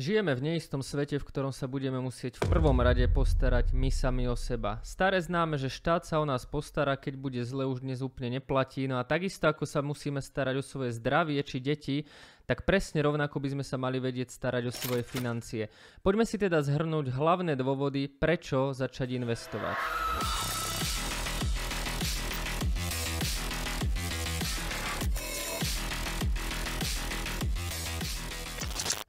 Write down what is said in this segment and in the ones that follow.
Žijeme v neistom svete, v ktorom sa budeme musieť v prvom rade postarať my sami o seba. Staré známe, že štát sa o nás postará, keď bude zle už dnes úplne neplatí, no a takisto ako sa musíme starať o svoje zdravie či deti, tak presne rovnako by sme sa mali vedieť starať o svoje financie. Poďme si teda zhrnúť hlavné dôvody, prečo začať investovať.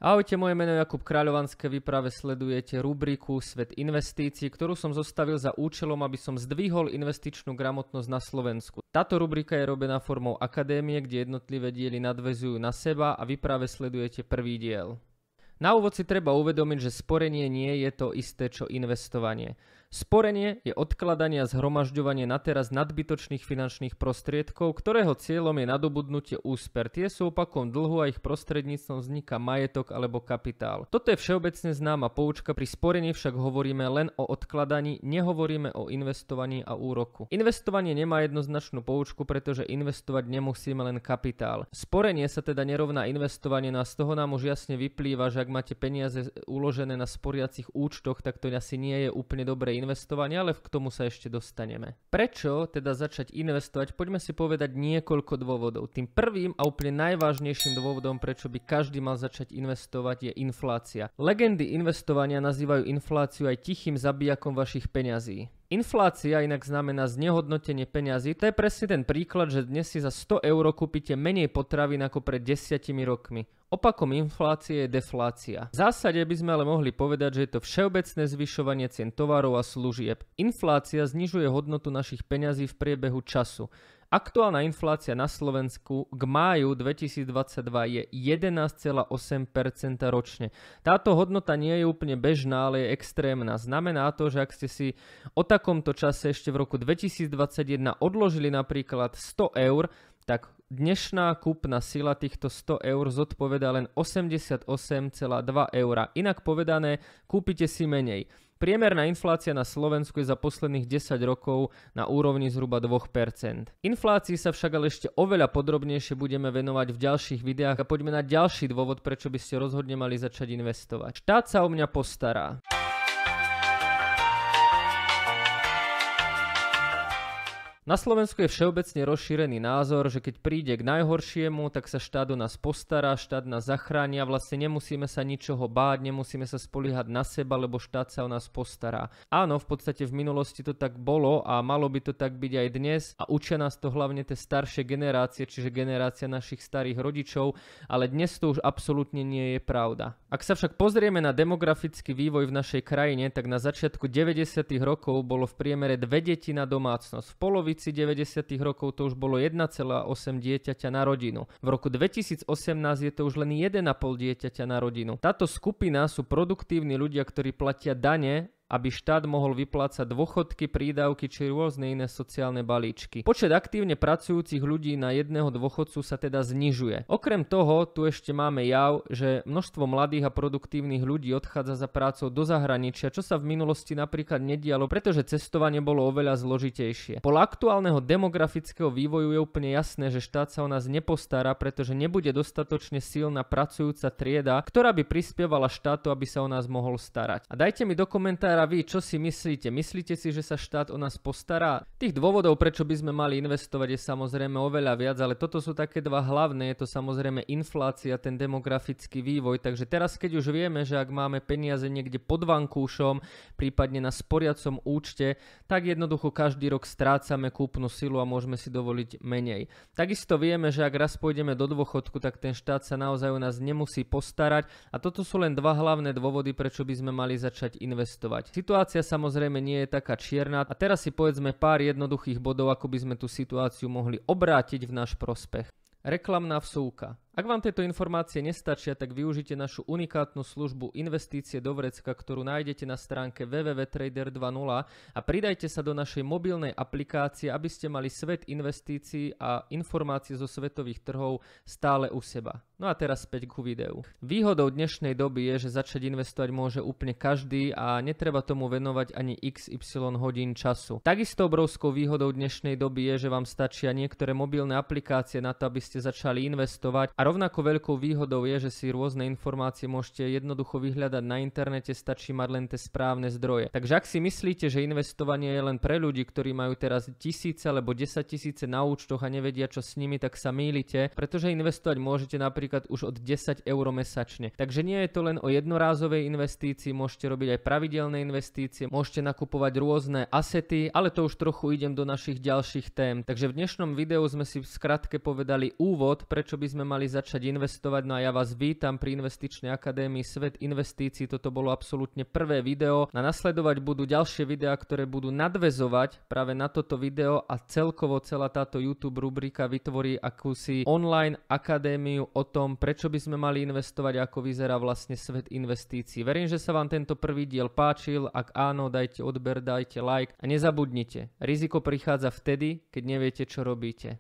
Ahojte, moje meno je Jakub Kráľovanské, vy práve sledujete rubriku Svet investícií, ktorú som zostavil za účelom, aby som zdvihol investičnú gramotnosť na Slovensku. Táto rubrika je robená formou akadémie, kde jednotlivé diely nadvezujú na seba a vy práve sledujete prvý diel. Na úvod si treba uvedomiť, že sporenie nie je to isté, čo investovanie. Sporenie je odkladanie a zhromažďovanie na teraz nadbytočných finančných prostriedkov, ktorého cieľom je nadobudnutie úsper. Tie sú opakom dlhu a ich prostredníctvom vzniká majetok alebo kapitál. Toto je všeobecne známa poučka, pri sporení však hovoríme len o odkladaní, nehovoríme o investovaní a úroku. Investovanie nemá jednoznačnú poučku, pretože investovať nemusíme len kapitál. Sporenie sa teda nerovná investovanie, no a z toho nám už jasne vyplýva, že ak máte peniaze uložené na sporiacich účtoch, tak to asi nie je úplne dobré investovania, ale k tomu sa ešte dostaneme. Prečo teda začať investovať? Poďme si povedať niekoľko dôvodov. Tým prvým a úplne najvážnejším dôvodom, prečo by každý mal začať investovať, je inflácia. Legendy investovania nazývajú infláciu aj tichým zabijakom vašich peňazí. Inflácia inak znamená znehodnotenie peňazí. To je presne ten príklad, že dnes si za 100 eur kúpite menej potravín ako pred desiatimi rokmi. Opakom inflácie je deflácia. V zásade by sme ale mohli povedať, že je to všeobecné zvyšovanie cien tovarov a služieb. Inflácia znižuje hodnotu našich peňazí v priebehu času. Aktuálna inflácia na Slovensku k máju 2022 je 11,8% ročne. Táto hodnota nie je úplne bežná, ale je extrémna. Znamená to, že ak ste si o takomto čase ešte v roku 2021 odložili napríklad 100 eur, tak dnešná kúpna sila týchto 100 eur zodpoveda len 88,2 eur. Inak povedané, kúpite si menej. Priemerná inflácia na Slovensku je za posledných 10 rokov na úrovni zhruba 2%. Inflácii sa však ale ešte oveľa podrobnejšie budeme venovať v ďalších videách a poďme na ďalší dôvod, prečo by ste rozhodne mali začať investovať. Štát sa o mňa postará. Na Slovensku je všeobecne rozšírený názor, že keď príde k najhoršiemu, tak sa štát o nás postará, štát nás zachráni a vlastne nemusíme sa ničoho báť, nemusíme sa spoliehať na seba, lebo štát sa o nás postará. Áno, v podstate v minulosti to tak bolo a malo by to tak byť aj dnes a učia nás to hlavne tie staršie generácie, čiže generácia našich starých rodičov, ale dnes to už absolútne nie je pravda. Ak sa však pozrieme na demografický vývoj v našej krajine, tak na začiatku 90. rokov bolo v priemere dve deti na domácnosť. V polovici polovici 90. rokov to už bolo 1,8 dieťaťa na rodinu. V roku 2018 je to už len 1,5 dieťaťa na rodinu. Táto skupina sú produktívni ľudia, ktorí platia dane aby štát mohol vyplácať dôchodky, prídavky či rôzne iné sociálne balíčky. Počet aktívne pracujúcich ľudí na jedného dôchodcu sa teda znižuje. Okrem toho, tu ešte máme jav, že množstvo mladých a produktívnych ľudí odchádza za prácou do zahraničia, čo sa v minulosti napríklad nedialo, pretože cestovanie bolo oveľa zložitejšie. Podľa aktuálneho demografického vývoju je úplne jasné, že štát sa o nás nepostará, pretože nebude dostatočne silná pracujúca trieda, ktorá by prispievala štátu, aby sa o nás mohol starať. A dajte mi do komentára a vy, čo si myslíte? Myslíte si, že sa štát o nás postará? Tých dôvodov, prečo by sme mali investovať, je samozrejme oveľa viac, ale toto sú také dva hlavné. Je to samozrejme inflácia, ten demografický vývoj. Takže teraz, keď už vieme, že ak máme peniaze niekde pod vankúšom, prípadne na sporiacom účte, tak jednoducho každý rok strácame kúpnu silu a môžeme si dovoliť menej. Takisto vieme, že ak raz pôjdeme do dôchodku, tak ten štát sa naozaj o nás nemusí postarať a toto sú len dva hlavné dôvody, prečo by sme mali začať investovať. Situácia samozrejme nie je taká čierna a teraz si povedzme pár jednoduchých bodov, ako by sme tú situáciu mohli obrátiť v náš prospech. Reklamná vsúka. Ak vám tieto informácie nestačia, tak využite našu unikátnu službu Investície do vrecka, ktorú nájdete na stránke www.trader20 a pridajte sa do našej mobilnej aplikácie, aby ste mali svet investícií a informácie zo svetových trhov stále u seba. No a teraz späť ku videu. Výhodou dnešnej doby je, že začať investovať môže úplne každý a netreba tomu venovať ani xy hodín času. Takisto obrovskou výhodou dnešnej doby je, že vám stačia niektoré mobilné aplikácie na to, aby ste začali investovať a rovnako veľkou výhodou je, že si rôzne informácie môžete jednoducho vyhľadať na internete, stačí mať len tie správne zdroje. Takže ak si myslíte, že investovanie je len pre ľudí, ktorí majú teraz tisíce alebo desať tisíce na účtoch a nevedia čo s nimi, tak sa mýlite, pretože investovať môžete napríklad už od 10 eur mesačne. Takže nie je to len o jednorázovej investícii, môžete robiť aj pravidelné investície, môžete nakupovať rôzne asety, ale to už trochu idem do našich ďalších tém. Takže v dnešnom videu sme si v skratke povedali úvod, prečo by sme mali začať investovať. No a ja vás vítam pri Investičnej akadémii Svet investícií. Toto bolo absolútne prvé video. Na nasledovať budú ďalšie videá, ktoré budú nadvezovať práve na toto video a celkovo celá táto YouTube rubrika vytvorí akúsi online akadémiu o tom, prečo by sme mali investovať a ako vyzerá vlastne svet investícií. Verím, že sa vám tento prvý diel páčil. Ak áno, dajte odber, dajte like a nezabudnite. Riziko prichádza vtedy, keď neviete, čo robíte.